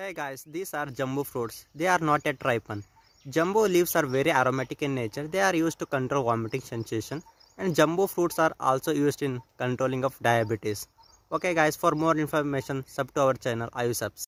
Hey guys, these are jumbo fruits. They are not yet ripened. Jumbo leaves are very aromatic in nature. They are used to control vomiting sensation and jumbo fruits are also used in controlling of diabetes. Okay guys, for more information, sub to our channel IUSubs.